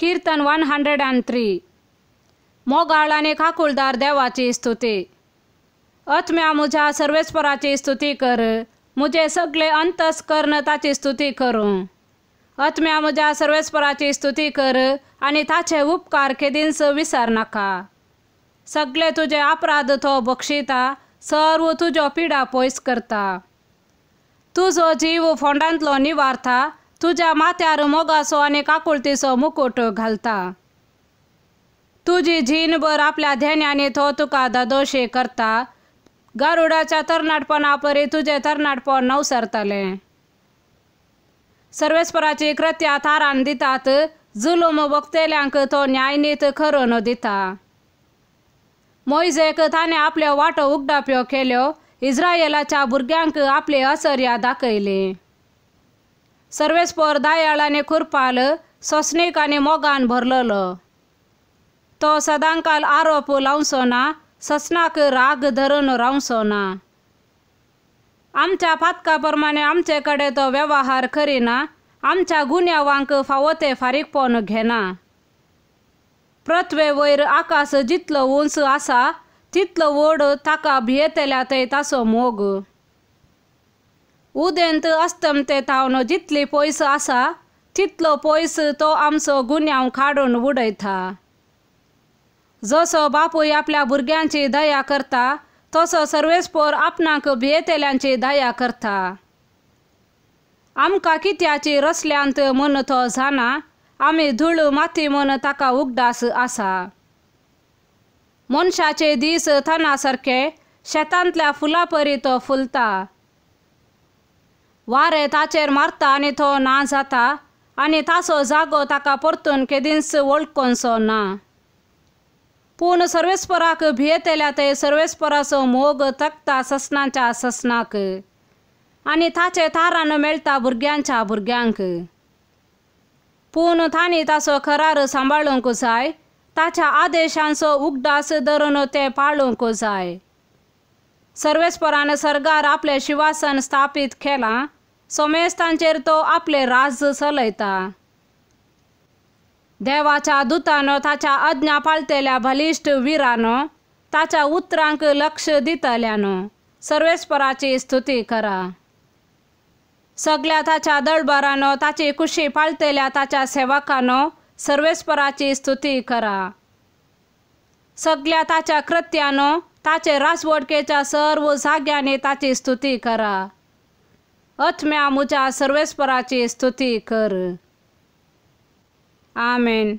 कीर्तन hundred hundred three मोगाळ मोगाळाने खाकुलदार देवाची स्तुती अथम्या मुझ्या सर्वेश्वराची स्तुती कर मुझे सगळे अंतस ताची स्तुती करू अथम्या मुझ्या सर्वेश्वराची स्तुती कर आणि ताचे उपकार केदिंस विसर नाका सगळे तुझे अपराध तो बक्षिता सर्व तुझो पिडा पोयस करता तुजो जीव फोंडांतलो निवारता तुझ्या माथ्यार मोगासो आणि काकुळतीस मुकुट घालता तुझी झीनभर आपल्या ध्यानाने थो तुका दोषे करता गारुडाच्या तरणाटपणापरी परी तुझे तरणाटपण नवसरतले सर्वेश्वराची कृत्या थारान दितात जुलूम वक्तेल्यांक तो न्यायनीत खरो दिता मोयजेक ताणे आपल्या वाटो उगडाप्यो केल्यो इस्रायलाच्या भुरग्यांक आपले असर्या दाखयले सर्वेस्पर दयाळाने ससनीक सस्नेकाने मोगान भरललं तो सदांकाल आरोप ना ससनाक राग धरून ना आमच्या फातकाप्रमाणे आमचेकडे तो व्यवहार करीना आमच्या गुन्यावांक फावो ते फारीक पोन घेना पृथ्वे वयर आकाश जितलो उंच आसा तितलो ओढ ताका भियेतल्या थंय तासो मोग उदेंत अस्तमते तावनो जितली पयस आसा तितलो पयस तो आमचो गुन्यांव काडून उडयता जसो बापूय आपल्या भुरग्यांची दया करता तसो सर्वेस्पोर आपणाक भियेतेल्यांची दया करता आमकां कित्याची रसल्यांत म्हण तो जाणा आमी धूळ माती म्हण ताका उगडास आसा मनशाचे दीस थना सारके शेतांतल्या फुलां परी तो फुलता वारे ताचेर मारता आनी तो ना जाता आनी ताचो जागो ताका परतून केदींच वळखोनसो सो ना पूण सर्वेस्पराक भियेत येल्या ते सर्वेस्पराचो मोग तकता ससनाच्या ससनाक आनी ताचे थारान मेळटा भुरग्यांच्या भुरग्यांक पूण तांणी ताचो करार सांबाळूंक जाय ताच्या आदेशांचो उगडास धरून ते पाळूंक जाय सर्वेस्परान सरकार आपले शिवासन स्थापीत केलां सोमेस्तांचेर तो आपले राज्य चलयता देवाच्या दुतान ताच्या आज्ञा पाळतेल्या बलिश्ट वीरानो ताच्या उतरांक लक्ष दितल्यान सर्वेस्पराची स्तुती करा सगळ्या ताच्या दळबारानो ताची कुशी पाळतेल्या ताच्या सेवकानो सर्वेस्पराची स्तुती करा सगळ्या ताच्या कृत्यान ताचे राजवटकेच्या सर्व जाग्यांनी ताची स्तुती करा अथम्या मुच्या सर्वेस्पराची स्तुती कर आमेन